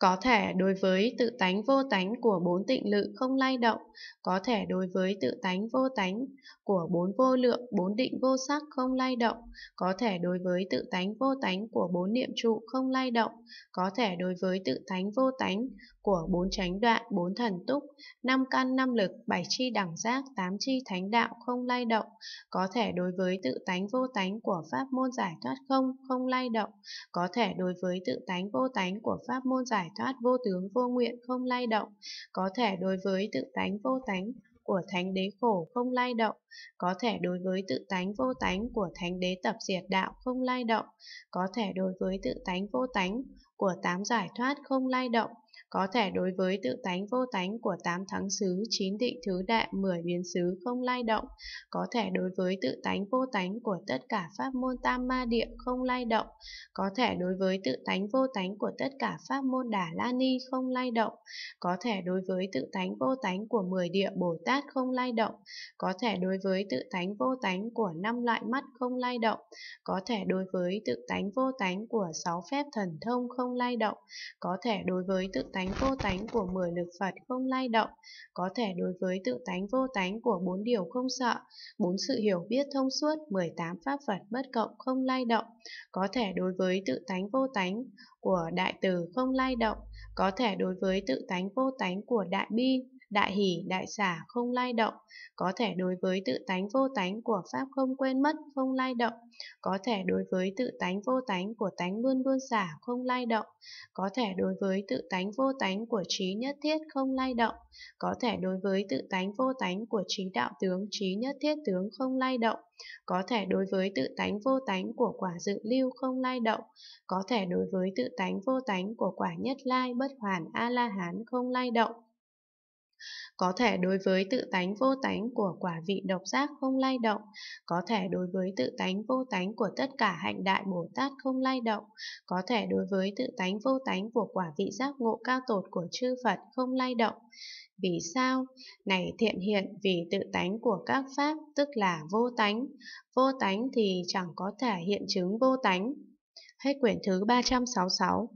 Có thể đối với tự tánh vô tánh của bốn tịnh lự không lay động, có thể đối với tự tánh vô tánh của bốn vô lượng, bốn định vô sắc không lay động, có thể đối với tự tánh vô tánh của bốn niệm trụ không lay động, có thể đối với tự tánh vô tánh của bốn chánh đoạn, bốn thần túc, năm căn năm lực, bảy chi đẳng giác, tám chi thánh đạo không lay động, có thể đối với tự tánh vô tánh của pháp môn giải thoát không không lay động, có thể đối với tự tánh vô tánh của pháp môn giải thoát vô tướng vô nguyện không lay động, có thể đối với tự tánh vô tánh của thánh đế khổ không lay động, có thể đối với tự tánh vô tánh của thánh đế tập diệt đạo không lay động, có thể đối với tự tánh vô tánh của tám giải thoát không lay động, có thể đối với tự tánh vô tánh của tám thắng xứ, chín định thứ đệ, mười biến xứ không lay động, có thể đối với tự tánh vô tánh của tất cả pháp môn tam ma địa không lay động, có thể đối với tự tánh vô tánh của tất cả pháp môn đà la ni không lay động, có thể đối với tự tánh vô tánh của mười địa Bồ Tát không lay động, có thể đối với tự tánh vô tánh của năm loại mắt không lay động, có thể đối với tự tánh vô tánh của sáu phép thần thông không không lay động, có thể đối với tự tánh vô tánh của 10 lực Phật không lay động, có thể đối với tự tánh vô tánh của bốn điều không sợ, bốn sự hiểu biết thông suốt 18 pháp Phật bất cộng không lay động, có thể đối với tự tánh vô tánh của đại từ không lay động, có thể đối với tự tánh vô tánh của đại bi, đại hỷ, đại xả, không lai động, có thể đối với tự tánh vô tánh của Pháp không quên mất, không lai động, có thể đối với tự tánh vô tánh của tánh luôn luôn xả, không lai động, có thể đối với tự tánh vô tánh của trí nhất thiết không lai động, có thể đối với tự tánh vô tánh của trí đạo tướng, trí nhất thiết tướng không lai động, có thể đối với tự tánh vô tánh của quả dự lưu không lai động, có thể đối với tự tánh vô tánh của quả nhất lai bất hoàn a la hán không lai động. Có thể đối với tự tánh vô tánh của quả vị độc giác không lay động, có thể đối với tự tánh vô tánh của tất cả hạnh đại Bồ Tát không lay động, có thể đối với tự tánh vô tánh của quả vị giác ngộ cao tột của chư Phật không lay động. Vì sao? Này thiện hiện vì tự tánh của các pháp tức là vô tánh. Vô tánh thì chẳng có thể hiện chứng vô tánh. Hết quyển thứ 366